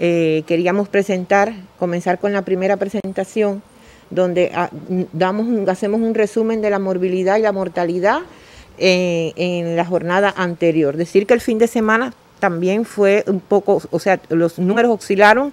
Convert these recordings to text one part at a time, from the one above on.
Eh, queríamos presentar, comenzar con la primera presentación, donde ah, damos hacemos un resumen de la morbilidad y la mortalidad eh, en la jornada anterior. Decir que el fin de semana también fue un poco, o sea, los números oscilaron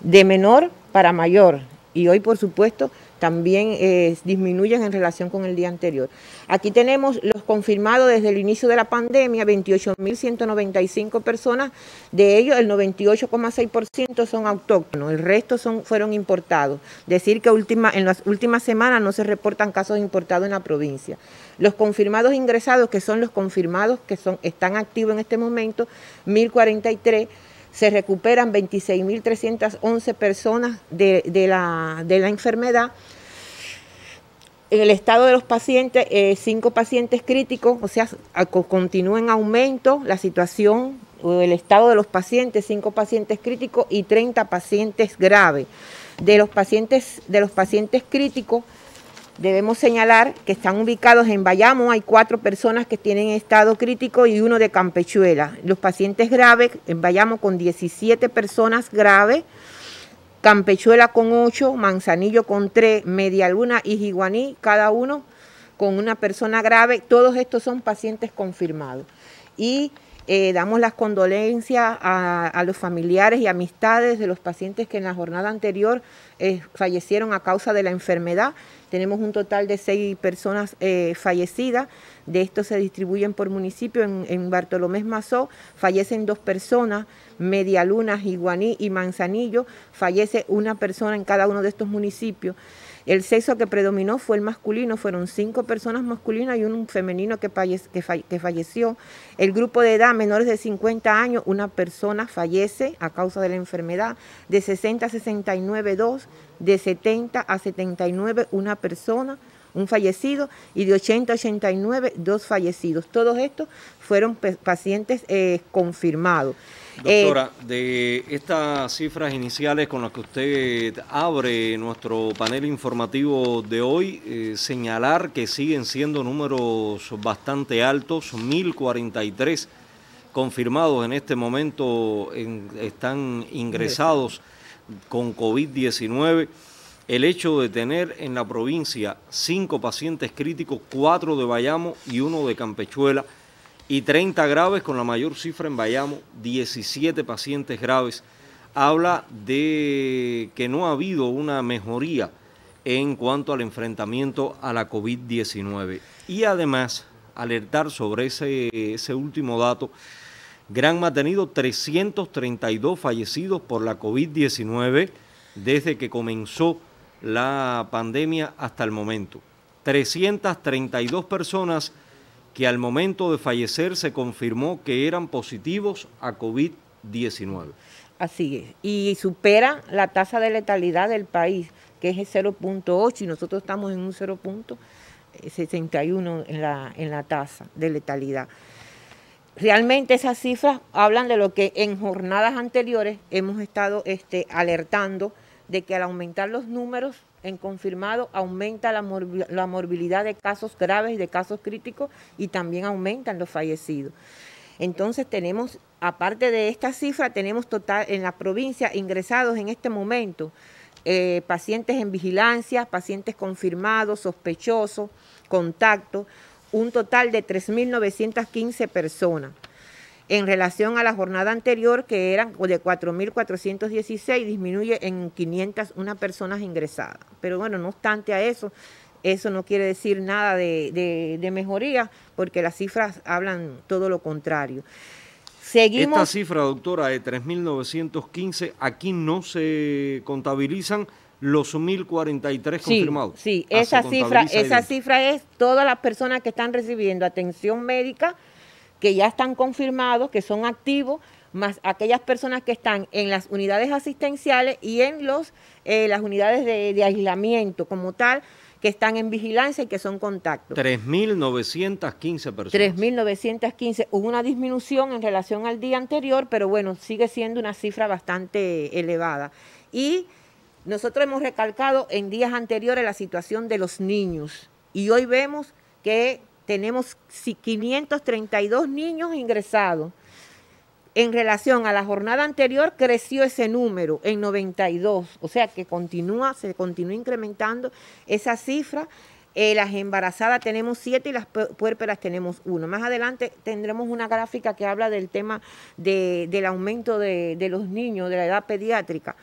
de menor para mayor. Y hoy, por supuesto, también eh, disminuyen en relación con el día anterior. Aquí tenemos los confirmados desde el inicio de la pandemia, 28.195 personas, de ellos el 98,6% son autóctonos, el resto son, fueron importados. Decir que última, en las últimas semanas no se reportan casos importados en la provincia. Los confirmados ingresados, que son los confirmados que son, están activos en este momento, 1.043 se recuperan 26.311 personas de, la, de la enfermedad. En el estado de los pacientes, 5 eh, cinco pacientes críticos, o sea, continúa en aumento la situación, el estado de los pacientes, cinco pacientes críticos y 30 pacientes graves. De los pacientes, de los pacientes críticos, Debemos señalar que están ubicados en Bayamo, hay cuatro personas que tienen estado crítico y uno de Campechuela. Los pacientes graves en Bayamo con 17 personas graves, Campechuela con 8, Manzanillo con 3, Medialuna y Jiguaní, cada uno con una persona grave. Todos estos son pacientes confirmados. Y eh, damos las condolencias a, los familiares y amistades de los pacientes que en la jornada anterior eh, fallecieron a causa de la enfermedad. Tenemos un total de seis personas eh, fallecidas. De estos se distribuyen por municipio. En, en Bartolomé Mazó fallecen dos personas, Medialunas, Iguaní y Manzanillo. Fallece una persona en cada uno de estos municipios. El sexo que predominó fue el masculino, fueron cinco personas masculinas y un femenino que, falleció. El grupo de edad menores de 50 años, una persona fallece a causa de la enfermedad, de 60 a 69 dos, de 70 a 79 una persona un fallecido, y de 80 a 89, dos fallecidos. Todos estos fueron pacientes eh, confirmados. Doctora, de estas cifras iniciales con las que usted abre nuestro panel informativo de hoy, eh, señalar que siguen siendo números bastante altos, 1043 confirmados en este momento están ingresados con COVID-19 el hecho de tener en la provincia cinco pacientes críticos, cuatro de Bayamo y uno de Campechuela, y 30 graves, con la mayor cifra en Bayamo, 17 pacientes graves, habla de que no ha habido una mejoría en cuanto al enfrentamiento a la COVID-19. Y además, alertar sobre ese, ese último dato, Granma ha tenido 332 fallecidos por la COVID-19 desde que comenzó la pandemia hasta el momento. 332 personas que al momento de fallecer se confirmó que eran positivos a COVID-19. Así es, y supera la tasa de letalidad del país, que es el 0.8 y nosotros estamos en un 0.61 en la, en la tasa de letalidad. Realmente esas cifras hablan de lo que en jornadas anteriores hemos estado este, alertando de que al aumentar los números en confirmado, aumenta la, morbilidad de casos graves y de casos críticos y también aumentan los fallecidos. Entonces tenemos, aparte de esta cifra, tenemos total en la provincia ingresados en este momento eh, pacientes en vigilancia, pacientes confirmados, sospechosos, contacto un total de 3.915 personas en relación a la jornada anterior, que eran de 4.416, disminuye en 501 personas ingresadas. Pero bueno, no obstante a eso, eso no quiere decir nada de, mejoría, porque las cifras hablan todo lo contrario. Seguimos. Esta cifra, doctora, de 3.915, aquí no se contabilizan los 1.043 confirmados. Sí, ah, esa cifra, esa cifra es todas las personas que están recibiendo atención médica que ya están confirmados, que son activos, más aquellas personas que están en las unidades asistenciales y en los, eh, las unidades de, de aislamiento como tal, que están en vigilancia y que son contactos. 3.915 personas. 3.915. Hubo una disminución en relación al día anterior, pero bueno, sigue siendo una cifra bastante elevada. Y nosotros hemos recalcado en días anteriores la situación de los niños y hoy vemos que tenemos 532 niños ingresados. En relación a la jornada anterior, creció ese número en 92, o sea que continúa, se continúa incrementando esa cifra. Eh, las embarazadas tenemos siete y las puérperas tenemos uno. Más adelante tendremos una gráfica que habla del tema del aumento de los niños de la edad pediátrica.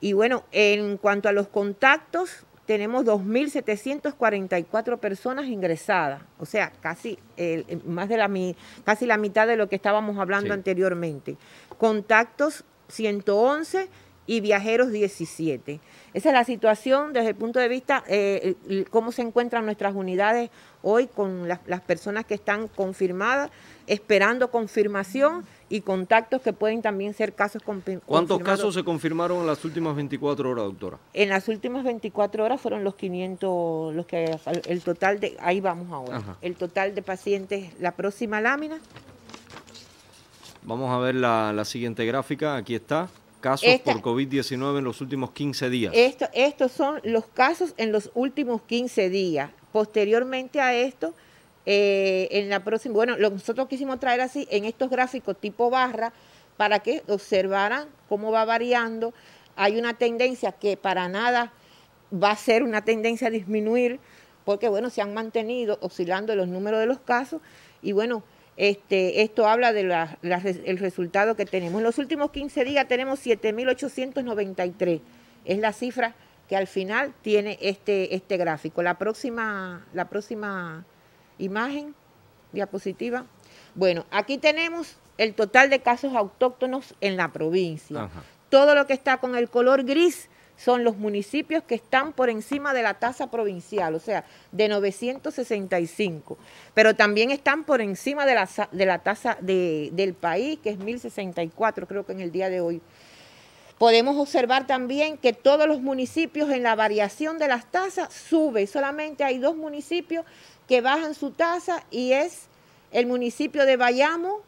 Y bueno, en cuanto a los contactos, tenemos 2.744 personas ingresadas, o sea, casi, más de la, casi la mitad de lo que estábamos hablando anteriormente. Contactos 111 y viajeros 17. Esa es la situación desde el punto de vista eh, cómo se encuentran nuestras unidades hoy con las personas que están confirmadas, esperando confirmación y contactos que pueden también ser casos con ¿Cuántos casos se confirmaron en las últimas 24 horas, doctora? En las últimas 24 horas fueron los 500, los que el total de, ahí vamos ahora, el total de pacientes, la próxima lámina. Vamos a ver la, siguiente gráfica, aquí está casos por COVID-19 en los últimos 15 días. Esto, estos son los casos en los últimos 15 días. Posteriormente a esto, eh, en la próxima, bueno, nosotros quisimos traer así en estos gráficos tipo barra para que observaran cómo va variando. Hay una tendencia que para nada va a ser una tendencia a disminuir, porque bueno, se han mantenido oscilando los números de los casos y bueno, este, esto habla del el resultado que tenemos. En los últimos 15 días tenemos 7.893. Es la cifra que al final tiene este, este gráfico. La próxima, la próxima Imagen, diapositiva. Bueno, aquí tenemos el total de casos autóctonos en la provincia. Todo lo que está con el color gris son los municipios que están por encima de la tasa provincial, o sea, de 965, pero también están por encima de la, de la tasa del país, que es 1064, creo que en el día de hoy. Podemos observar también que todos los municipios en la variación de las tasas sube, solamente hay dos municipios que bajan su tasa y es el municipio de Bayamo,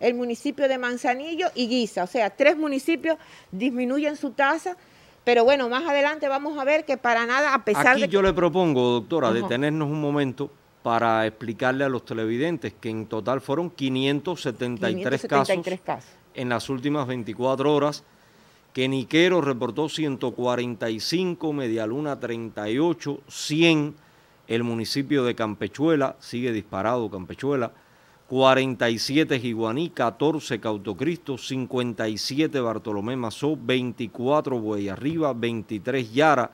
el municipio de Manzanillo y Guisa. O sea, tres municipios disminuyen su tasa. Pero bueno, más adelante vamos a ver que para nada, a pesar Aquí yo le propongo, doctora, detenernos un momento para explicarle a los televidentes que en total fueron 573, casos, casos, en las últimas 24 horas, que Niquero reportó 145, Medialuna 38, 100 el municipio de Campechuela, sigue disparado Campechuela, 47 Giguaní, 14 Cautocristo, 57 Bartolomé Mazó, 24 Buey 23 Yara,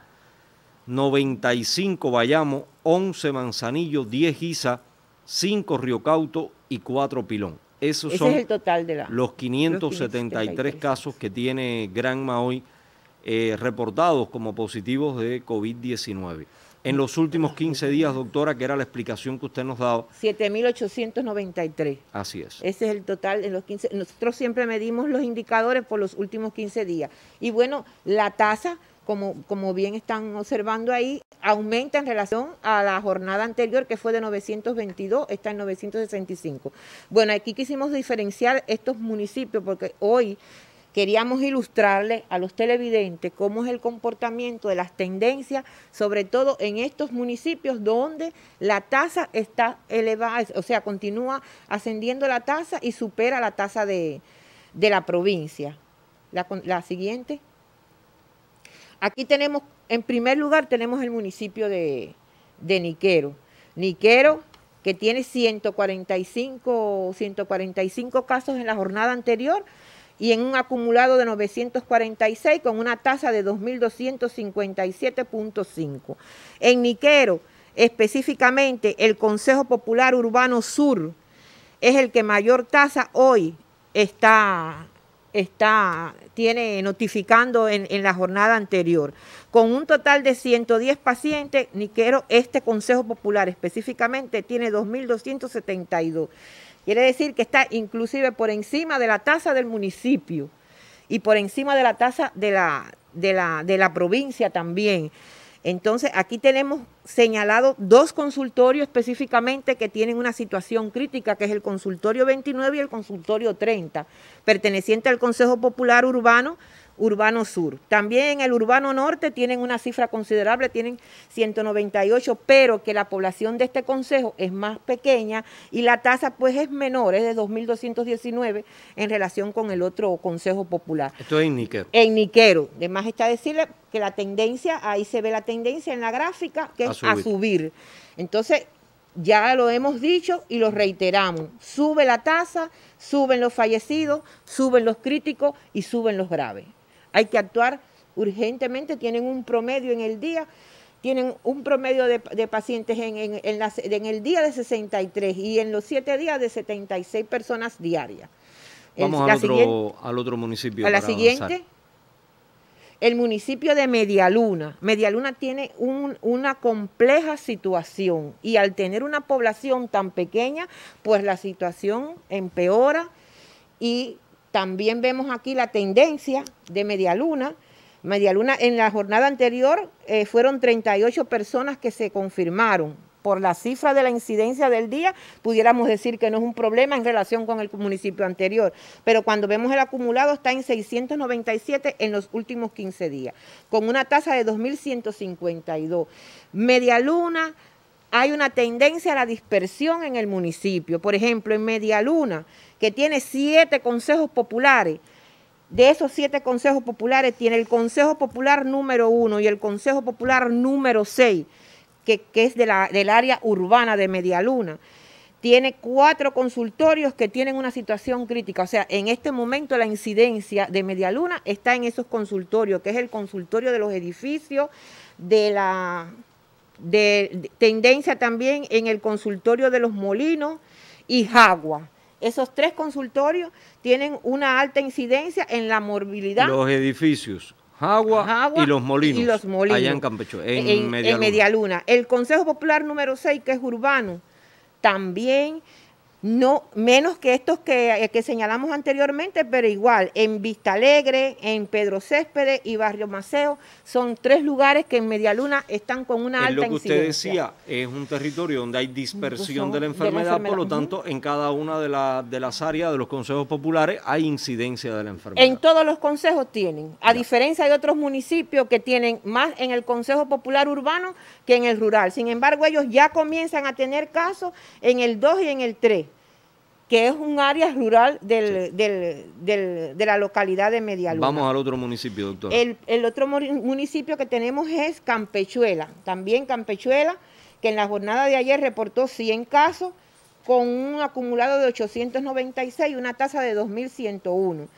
95 Bayamo, 11 Manzanillo, 10 Giza, 5 Riocauto y 4 Pilón. Esos son es el total de los 573 casos que tiene Granma hoy eh, reportados como positivos de COVID-19 en los últimos 15 días, doctora, que era la explicación que usted nos daba. 7.893. Así es. Ese es el total en los 15. Nosotros siempre medimos los indicadores por los últimos 15 días. Y bueno, la tasa, como, como bien están observando ahí, aumenta en relación a la jornada anterior que fue de 922, está en 965. Bueno, aquí quisimos diferenciar estos municipios porque hoy queríamos ilustrarle a los televidentes cómo es el comportamiento de las tendencias, sobre todo en estos municipios donde la tasa está elevada, o sea, continúa ascendiendo la tasa y supera la tasa de, la provincia. La, siguiente. Aquí tenemos, en primer lugar, tenemos el municipio de, Niquero. Niquero, que tiene 145, 145 casos en la jornada anterior, y en un acumulado de 946 con una tasa de 2.257.5. En Niquero, específicamente, el Consejo Popular Urbano Sur es el que mayor tasa hoy está, está tiene notificando en, en, la jornada anterior. Con un total de 110 pacientes, Niquero, este Consejo Popular específicamente tiene 2.272. Quiere decir que está inclusive por encima de la tasa del municipio y por encima de la tasa de la, de la, provincia también. Entonces, aquí tenemos señalado dos consultorios específicamente que tienen una situación crítica, que es el consultorio 29 y el consultorio 30, perteneciente al Consejo Popular Urbano urbano sur. También el urbano norte tienen una cifra considerable, tienen 198, pero que la población de este consejo es más pequeña y la tasa pues es menor, es de 2.219 en relación con el otro consejo popular. Esto es en Niquero. En Niquero. Además está decirle que la tendencia, ahí se ve la tendencia en la gráfica, que es a subir. Entonces, ya lo hemos dicho y lo reiteramos. Sube la tasa, suben los fallecidos, suben los críticos y suben los graves. Hay que actuar urgentemente, tienen un promedio en el día, tienen un promedio de, pacientes en, el día de 63 y en los siete días de 76 personas diarias. Vamos al, otro, municipio. A la siguiente. El municipio de Medialuna. Medialuna tiene una compleja situación y al tener una población tan pequeña, pues la situación empeora y también vemos aquí la tendencia de Medialuna. Medialuna, en la jornada anterior eh, fueron 38 personas que se confirmaron. Por la cifra de la incidencia del día, pudiéramos decir que no es un problema en relación con el municipio anterior. Pero cuando vemos el acumulado, está en 697 en los últimos 15 días, con una tasa de 2.152. Medialuna hay una tendencia a la dispersión en el municipio. Por ejemplo, en Medialuna, que tiene siete consejos populares, de esos siete consejos populares tiene el Consejo Popular número uno y el Consejo Popular número seis, que, es de la, del área urbana de Medialuna tiene cuatro consultorios que tienen una situación crítica. O sea, en este momento la incidencia de Medialuna está en esos consultorios, que es el consultorio de los edificios de la de tendencia también en el consultorio de los molinos y Jagua. Esos tres consultorios tienen una alta incidencia en la morbilidad. Los edificios, Jagua, y los molinos. Allá en Campecho, en, en Medialuna. El Consejo Popular número 6, que es urbano, también no menos que estos eh, que, señalamos anteriormente, pero igual, en Vista Alegre, en Pedro Céspedes y Barrio Maceo, son tres lugares que en Medialuna están con una alta incidencia. Lo que usted decía, es un territorio donde hay dispersión de la, enfermedad, por lo tanto, en cada una de, las áreas de los consejos populares hay incidencia de la enfermedad. En todos los consejos tienen, a diferencia de otros municipios que tienen más en el Consejo Popular Urbano que en el rural. Sin embargo, ellos ya comienzan a tener casos en el 2 y en el 3 que es un área rural de la localidad de Medialuna. Vamos al otro municipio, doctor. El, otro municipio que tenemos es Campechuela, también Campechuela, que en la jornada de ayer reportó 100 casos con un acumulado de 896 y una tasa de 2.101.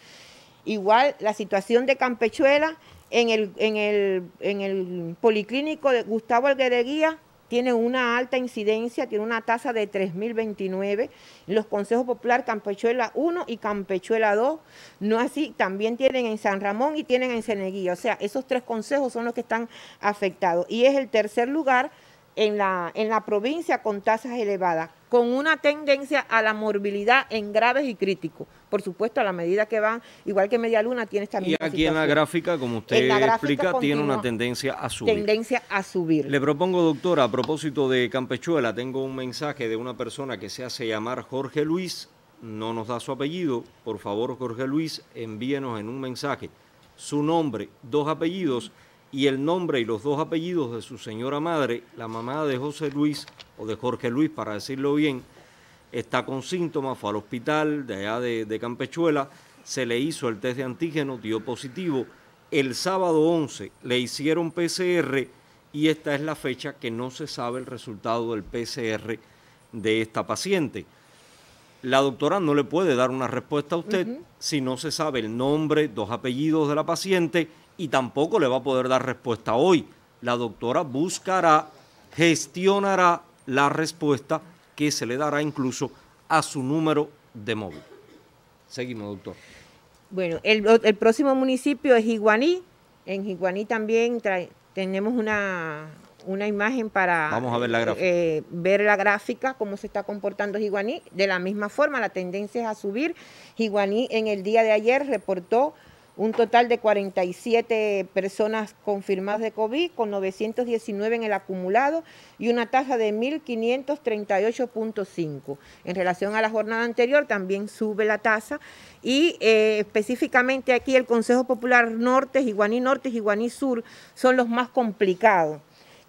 Igual la situación de Campechuela en el, en el, en el policlínico de Gustavo Alguereguía tiene una alta incidencia, tiene una tasa de 3.029. Los consejos popular Campechuela 1 y Campechuela 2, no así, también tienen en San Ramón y tienen en Ceneguía. O sea, esos tres consejos son los que están afectados. Y es el tercer lugar en la provincia con tasas elevadas, con una tendencia a la morbilidad en graves y críticos. Por supuesto, a la medida que van, igual que media luna, tiene esta misma Y aquí en la gráfica, como usted explica, tiene una tendencia a subir. Tendencia a subir. Le propongo, doctora, a propósito de Campechuela, tengo un mensaje de una persona que se hace llamar Jorge Luis, no nos da su apellido. Por favor, Jorge Luis, envíenos en un mensaje su nombre, dos apellidos y el nombre y los dos apellidos de su señora madre, la mamá de José Luis o de Jorge Luis, para decirlo bien, está con síntomas, fue al hospital de allá de, Campechuela, se le hizo el test de antígeno, dio positivo. El sábado 11 le hicieron PCR y esta es la fecha que no se sabe el resultado del PCR de esta paciente. La doctora no le puede dar una respuesta a usted si no se sabe el nombre, dos apellidos de la paciente y tampoco le va a poder dar respuesta hoy. La doctora buscará, gestionará la respuesta que se le dará incluso a su número de móvil. Seguimos, doctor. Bueno, el, próximo municipio es Iguaní. En Iguaní también tenemos una, una imagen para ver, la gráfica. Eh, ver la gráfica, cómo se está comportando higuaní De la misma forma, la tendencia es a subir. higuaní en el día de ayer reportó un total de 47 personas confirmadas de COVID, con 919 en el acumulado y una tasa de 1.538.5. En relación a la jornada anterior, también sube la tasa y eh, específicamente aquí el Consejo Popular Norte, Iguaní Norte, Iguaní Sur son los más complicados,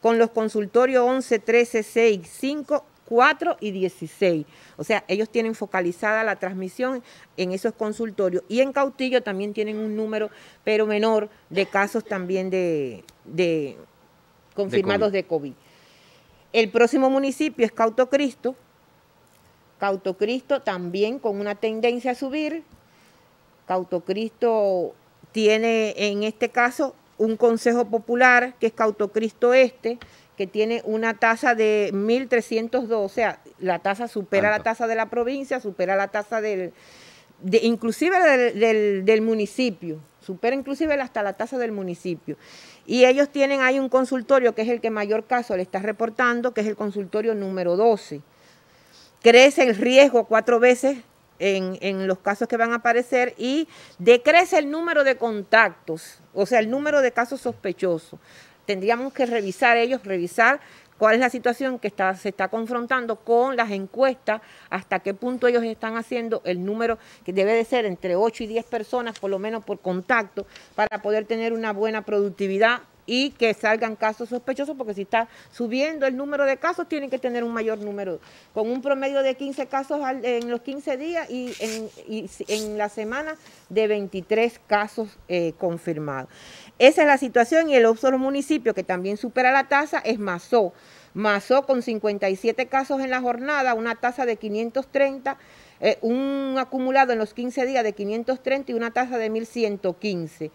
con los consultorios 11, 13, 6, 5 4 y 16. O sea, ellos tienen focalizada la transmisión en esos consultorios. Y en Cautillo también tienen un número, pero menor, de casos también de, confirmados de COVID. de COVID. El próximo municipio es Cautocristo. Cautocristo también con una tendencia a subir. Cautocristo tiene en este caso un consejo popular que es Cautocristo Este, que tiene una tasa de 1.302, o sea, la tasa supera la tasa de la provincia, supera la tasa del, de, inclusive del, municipio, supera inclusive hasta la tasa del municipio. Y ellos tienen ahí un consultorio que es el que mayor caso le está reportando, que es el consultorio número 12. Crece el riesgo cuatro veces en, en, los casos que van a aparecer y decrece el número de contactos, o sea, el número de casos sospechosos tendríamos que revisar ellos, revisar cuál es la situación que se está confrontando con las encuestas, hasta qué punto ellos están haciendo el número que debe de ser entre 8 y 10 personas, por lo menos por contacto, para poder tener una buena productividad y que salgan casos sospechosos, porque si está subiendo el número de casos, tienen que tener un mayor número, con un promedio de 15 casos en los 15 días y en, la semana de 23 casos eh, confirmados. Esa es la situación y el otro municipio que también supera la tasa es Mazó. Mazó con 57 casos en la jornada, una tasa de 530, eh, un acumulado en los 15 días de 530 y una tasa de 1115.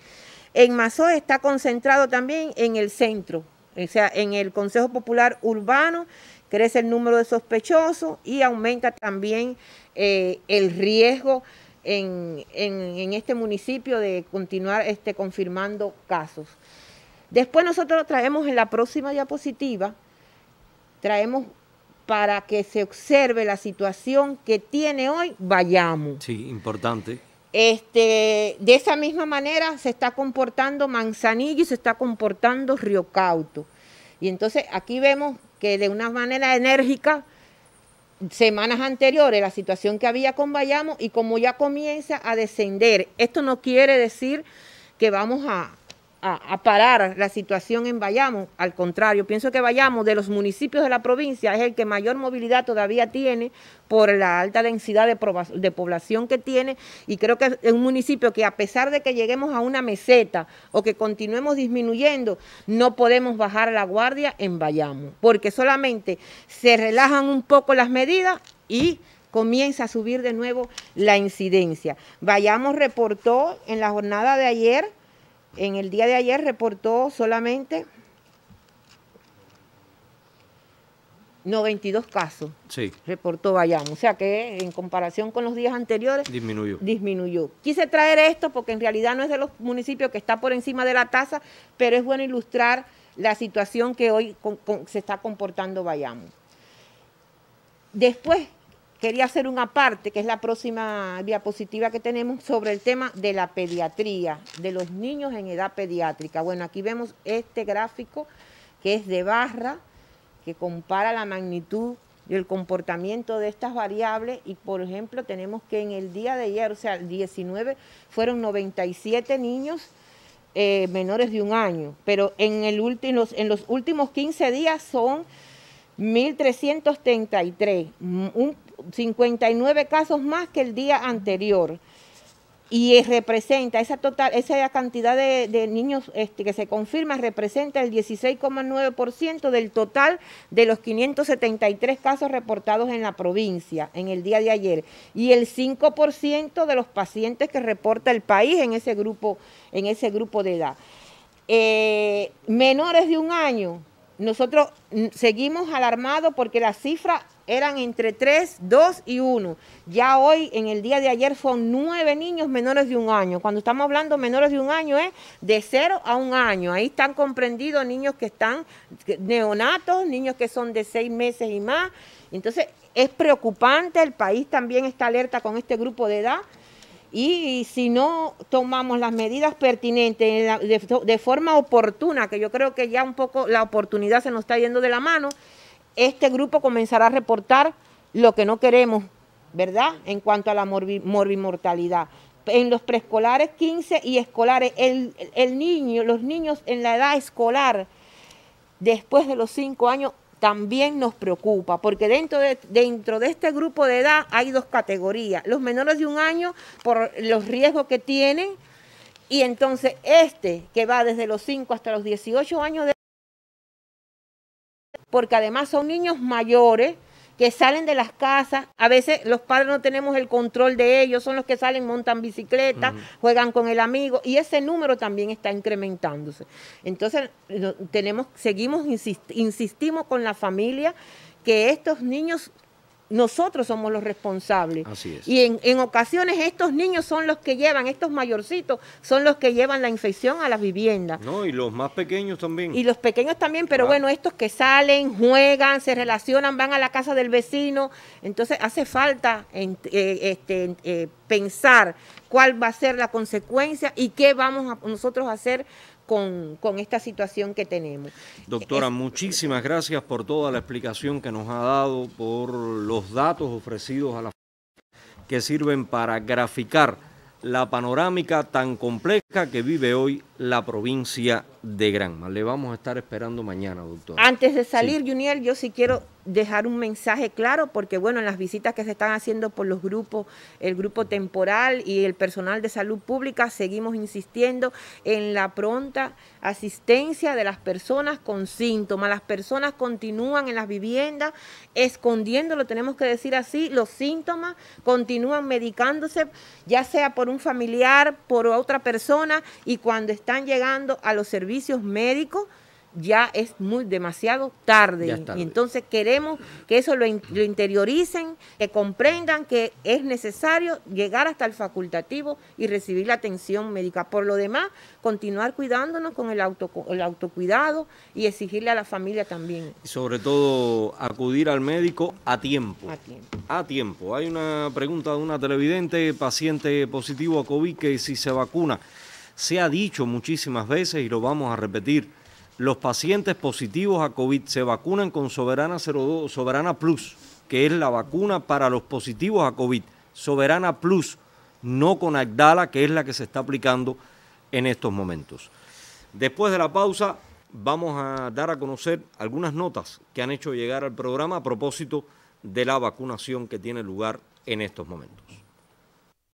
En Mazó está concentrado también en el centro, o sea, en el Consejo Popular Urbano, crece el número de sospechosos y aumenta también eh, el riesgo en, este municipio de continuar este, confirmando casos. Después nosotros traemos en la próxima diapositiva, traemos para que se observe la situación que tiene hoy Vayamos. Sí, importante. Este, de esa misma manera se está comportando Manzanillo y se está comportando Río Cauto. Y entonces aquí vemos que de una manera enérgica semanas anteriores la situación que había con Bayamo y como ya comienza a descender. Esto no quiere decir que vamos a, a, parar la situación en Bayamo. Al contrario, pienso que Bayamo, de los municipios de la provincia, es el que mayor movilidad todavía tiene por la alta densidad de, de población que tiene. Y creo que es un municipio que a pesar de que lleguemos a una meseta o que continuemos disminuyendo, no podemos bajar la guardia en Bayamo, porque solamente se relajan un poco las medidas y comienza a subir de nuevo la incidencia. Bayamo reportó en la jornada de ayer en el día de ayer reportó solamente 92 casos. Sí. Reportó Bayamo. O sea que en comparación con los días anteriores. Disminuyó. Disminuyó. Quise traer esto porque en realidad no es de los municipios que está por encima de la tasa, pero es bueno ilustrar la situación que hoy se está comportando Bayamo. Después quería hacer una parte, que es la próxima diapositiva que tenemos, sobre el tema de la pediatría, de los niños en edad pediátrica. Bueno, aquí vemos este gráfico que es de barra, que compara la magnitud y el comportamiento de estas variables y por ejemplo tenemos que en el día de ayer, o sea, el 19, fueron 97 niños eh, menores de un año, pero en, el último, en los últimos 15 días son 1.333, mm, un 59 casos más que el día anterior. Y representa esa total, esa cantidad de, niños este, que se confirma representa el 16,9% del total de los 573 casos reportados en la provincia en el día de ayer y el 5% de los pacientes que reporta el país en ese grupo, en ese grupo de edad. Eh, menores de un año, nosotros seguimos alarmados porque la cifra eran entre 3, 2 y 1. Ya hoy, en el día de ayer, fueron 9 niños menores de un año. Cuando estamos hablando menores de un año es de 0 a un año. Ahí están comprendidos niños que están neonatos, niños que son de 6 meses y más. Entonces, es preocupante, el país también está alerta con este grupo de edad. Y, si no tomamos las medidas pertinentes de forma oportuna, que yo creo que ya un poco la oportunidad se nos está yendo de la mano, este grupo comenzará a reportar lo que no queremos, ¿verdad? En cuanto a la morbimortalidad. En los preescolares 15 y escolares, el, niño, los niños en la edad escolar, después de los 5 años, también nos preocupa, porque dentro de, dentro de este grupo de edad hay dos categorías. Los menores de un año, por los riesgos que tienen, y entonces este que va desde los 5 hasta los 18 años de porque además son niños mayores que salen de las casas, a veces los padres no tenemos el control de ellos, son los que salen, montan bicicleta, juegan con el amigo y ese número también está incrementándose. Entonces, tenemos seguimos insistimos con la familia que estos niños nosotros somos los responsables. Y en, ocasiones estos niños son los que llevan, estos mayorcitos son los que llevan la infección a las viviendas. No, y los más pequeños también. Y los pequeños también, pero bueno, estos que salen, juegan, se relacionan, van a la casa del vecino. Entonces hace falta eh, este, eh, pensar cuál va a ser la consecuencia y qué vamos a nosotros a hacer con, esta situación que tenemos. Doctora, muchísimas gracias por toda la explicación que nos ha dado, por los datos ofrecidos a la que sirven para graficar la panorámica tan compleja que vive hoy la provincia de Granma. Le vamos a estar esperando mañana, doctor. Antes de salir, Juniel, yo sí quiero dejar un mensaje claro, porque bueno, en las visitas que se están haciendo por los grupos, el grupo temporal y el personal de salud pública, seguimos insistiendo en la pronta asistencia de las personas con síntomas. Las personas continúan en las viviendas escondiendo, lo tenemos que decir así, los síntomas, continúan medicándose, ya sea por un familiar, por otra persona, y cuando están llegando a los servicios médicos, ya es muy demasiado tarde. Y entonces queremos que eso lo, interioricen, que comprendan que es necesario llegar hasta el facultativo y recibir la atención médica. Por lo demás, continuar cuidándonos con el, auto, el autocuidado y exigirle a la familia también. Sobre todo, acudir al médico a tiempo. A tiempo. A tiempo. Hay una pregunta de una televidente, paciente positivo a COVID, que si se vacuna se ha dicho muchísimas veces y lo vamos a repetir, los pacientes positivos a COVID se vacunan con Soberana, Plus, que es la vacuna para los positivos a COVID. Soberana Plus, no con Agdala, que es la que se está aplicando en estos momentos. Después de la pausa, vamos a dar a conocer algunas notas que han hecho llegar al programa a propósito de la vacunación que tiene lugar en estos momentos.